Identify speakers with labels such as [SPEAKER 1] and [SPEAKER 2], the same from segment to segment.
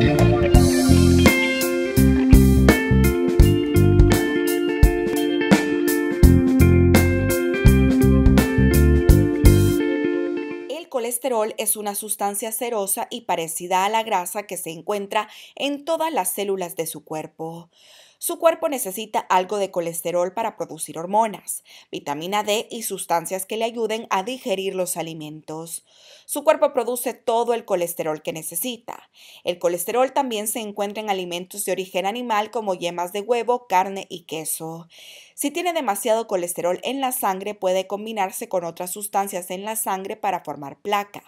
[SPEAKER 1] Thank you. colesterol es una sustancia cerosa y parecida a la grasa que se encuentra en todas las células de su cuerpo. Su cuerpo necesita algo de colesterol para producir hormonas, vitamina D y sustancias que le ayuden a digerir los alimentos. Su cuerpo produce todo el colesterol que necesita. El colesterol también se encuentra en alimentos de origen animal como yemas de huevo, carne y queso. Si tiene demasiado colesterol en la sangre puede combinarse con otras sustancias en la sangre para formar placa.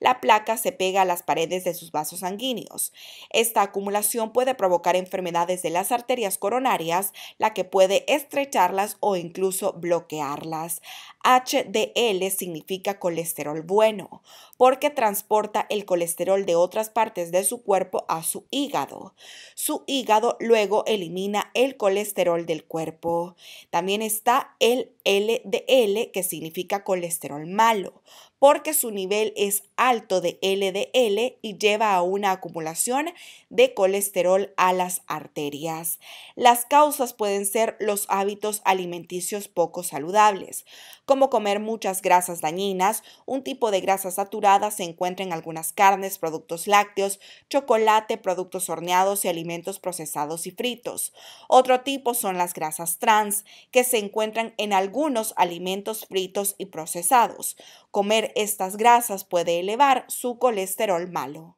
[SPEAKER 1] La placa se pega a las paredes de sus vasos sanguíneos. Esta acumulación puede provocar enfermedades de las arterias coronarias, la que puede estrecharlas o incluso bloquearlas. HDL significa colesterol bueno, porque transporta el colesterol de otras partes de su cuerpo a su hígado. Su hígado luego elimina el colesterol del cuerpo. También está el LDL, que significa colesterol malo, porque su nivel es alto de LDL y lleva a una acumulación de colesterol a las arterias. Las causas pueden ser los hábitos alimenticios poco saludables, como comer muchas grasas dañinas, un tipo de grasas saturadas se encuentra en algunas carnes, productos lácteos, chocolate, productos horneados y alimentos procesados y fritos. Otro tipo son las grasas trans, que se encuentran en algunos alimentos fritos y procesados. Comer estas grasas puede elevar su colesterol malo.